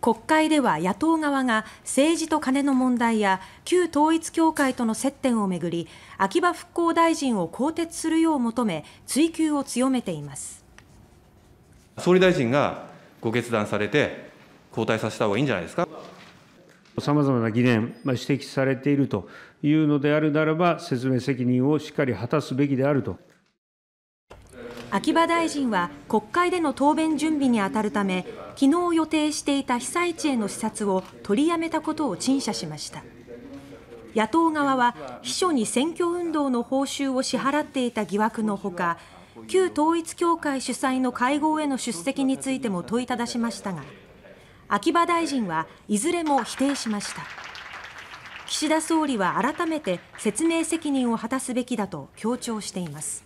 国会では野党側が政治とカネの問題や旧統一教会との接点をめぐり秋葉復興大臣を更迭するよう求め追及を強めています総理大臣がご決断されて交代させた方がいいんじゃないですかさまざまな疑念、まあ、指摘されているというのであるならば説明責任をしっかり果たすべきであると。秋葉大臣は国会での答弁準備にあたるため昨日予定していた被災地への視察を取りやめたことを陳謝しました野党側は秘書に選挙運動の報酬を支払っていた疑惑のほか旧統一教会主催の会合への出席についても問いただしましたが秋葉大臣はいずれも否定しました岸田総理は改めて説明責任を果たすべきだと強調しています